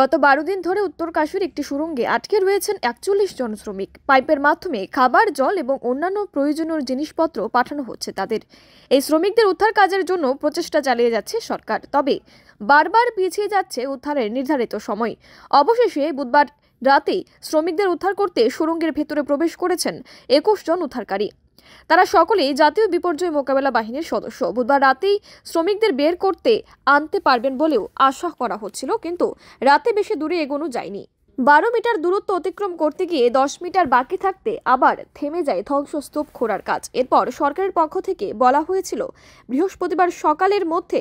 গত বারো দিন ধরে উত্তর কাশুর একটি সুরঙ্গে আটকে রয়েছেন একচল্লিশ জন শ্রমিক পাইপের মাধ্যমে খাবার জল এবং অন্যান্য প্রয়োজনীয় জিনিসপত্র পাঠানো হচ্ছে তাদের এই শ্রমিকদের উদ্ধার কাজের জন্য প্রচেষ্টা চালিয়ে যাচ্ছে সরকার তবে বারবার পিছিয়ে যাচ্ছে উদ্ধারের নির্ধারিত সময় অবশেষে বুধবার রাতে শ্রমিকদের উদ্ধার করতে সুরঙ্গের ভেতরে প্রবেশ করেছেন একুশ জন উদ্ধারকারী তারা সকলেই জাতীয় বিপর্যয় মোকাবেলা বাহিনীর সদস্য বুধবার রাতেই শ্রমিকদের বের করতে আনতে পারবেন বলেও আশা করা হচ্ছিল কিন্তু রাতে বেশি দূরে এগোনো যায়নি বারো মিটার দূরত্ব অতিক্রম করতে গিয়ে দশ মিটার বাকি থাকতে আবার থেমে যায় ধ্বংসস্তূপ খোঁড়ার কাজ এরপর সরকারের পক্ষ থেকে বলা হয়েছিল বৃহস্পতিবার সকালের মধ্যে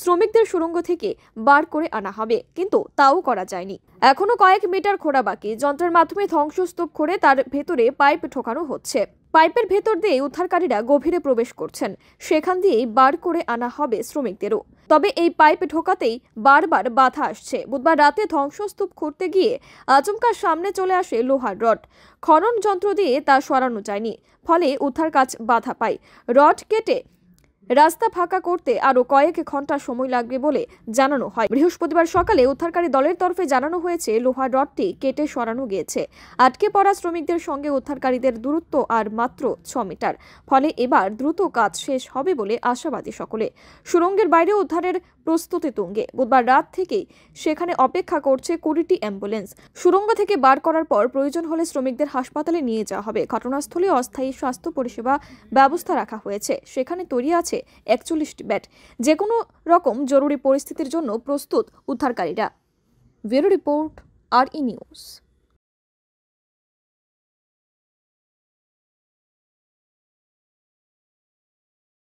শ্রমিকদের সুরঙ্গ থেকে বার করে আনা হবে কিন্তু তাও করা যায়নি এখনও কয়েক মিটার খোঁড়া বাকি যন্ত্রের মাধ্যমে ধ্বংসস্তূপ খোঁড়ে তার ভেতরে পাইপ ঠোকানো হচ্ছে পাইপের ভেতর দিয়ে উদ্ধারকারীরা গভীরে প্রবেশ করছেন সেখান দিয়েই বার করে আনা হবে শ্রমিকদেরও তবে এই পাইপ ঢোকাতেই বারবার বাধা আসছে বুধবার রাতে ধ্বংসস্তূপ খুঁড়তে গিয়ে আচমকার সামনে চলে আসে লোহার রড খনন যন্ত্র দিয়ে তা সরানো যায়নি ফলে উদ্ধার কাজ বাধা পায় রড কেটে রাস্তা ফাঁকা করতে আরও কয়েক ঘন্টা সময় লাগবে বলে জানানো হয় বৃহস্পতিবার সকালে উদ্ধারকারী দলের তরফে জানানো হয়েছে লোহা রডটি কেটে সরানো গিয়েছে আটকে পড়া শ্রমিকদের সঙ্গে উদ্ধারকারীদের দূরত্ব আর মাত্র ছ মিটার ফলে এবার দ্রুত কাজ শেষ হবে বলে আশাবাদী সকলে সুরঙ্গের বাইরে উদ্ধারের প্রস্তুতি তুঙ্গে বুধবার রাত থেকেই সেখানে অপেক্ষা করছে কুড়িটি অ্যাম্বুলেন্স সুরঙ্গ থেকে বার করার পর প্রয়োজন হলে শ্রমিকদের হাসপাতালে নিয়ে যাওয়া হবে ঘটনাস্থলে অস্থায়ী স্বাস্থ্য পরিষেবা ব্যবস্থা রাখা হয়েছে সেখানে তৈরি আছে আছে একচল্লিশটি ব্যাট যে কোনো রকম জরুরি পরিস্থিতির জন্য প্রস্তুত উদ্ধারকারীরা ব্যুরো রিপোর্ট আর ই নিউজ